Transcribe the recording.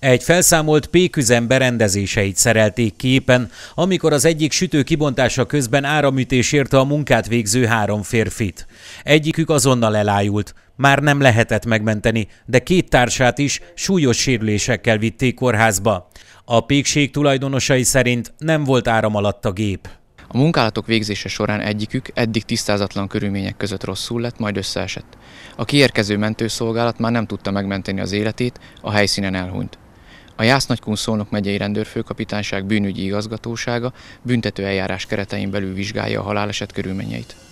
Egy felszámolt péküzem berendezéseit szerelték képen, amikor az egyik sütő kibontása közben áramütés érte a munkát végző három férfit. Egyikük azonnal elájult, már nem lehetett megmenteni, de két társát is súlyos sérülésekkel vitték kórházba. A pékség tulajdonosai szerint nem volt áram alatt a gép. A munkálatok végzése során egyikük eddig tisztázatlan körülmények között rosszul lett, majd összeesett. A kiérkező mentőszolgálat már nem tudta megmenteni az életét, a helyszínen elhunyt. A Jász Nagykun-Szolnok megyei rendőrfőkapitányság bűnügyi igazgatósága büntető eljárás keretein belül vizsgálja a haláleset körülményeit.